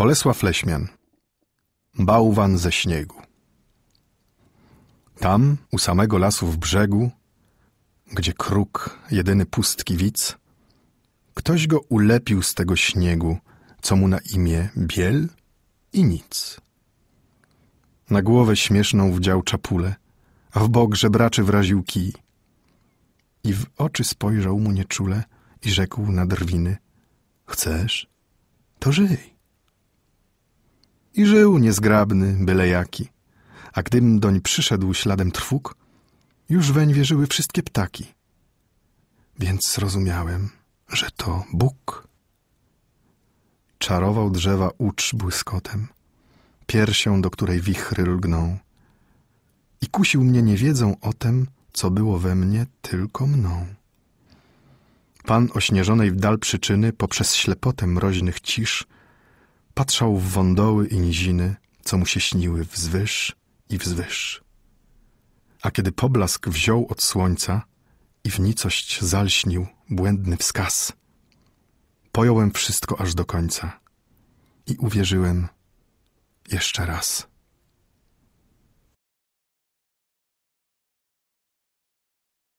Bolesław Leśmian Bałwan ze śniegu Tam, u samego lasu w brzegu, gdzie kruk, jedyny pustki widz, ktoś go ulepił z tego śniegu, co mu na imię biel i nic. Na głowę śmieszną wdział czapulę, a w bok żebraczy wraził kij. I w oczy spojrzał mu nieczule i rzekł na drwiny: Chcesz? To żyj. I żył niezgrabny, byle jaki. A gdym doń przyszedł śladem trwóg, już weń wierzyły wszystkie ptaki. Więc zrozumiałem, że to Bóg. Czarował drzewa ucz błyskotem, piersią, do której wichry lgną. I kusił mnie niewiedzą o tem, co było we mnie tylko mną. Pan ośnieżonej w dal przyczyny poprzez ślepotę mroźnych cisz – patrzał w wądoły i niziny, co mu się śniły wzwyż i wzwyż. A kiedy poblask wziął od słońca i w nicość zalśnił błędny wskaz, pojąłem wszystko aż do końca i uwierzyłem jeszcze raz.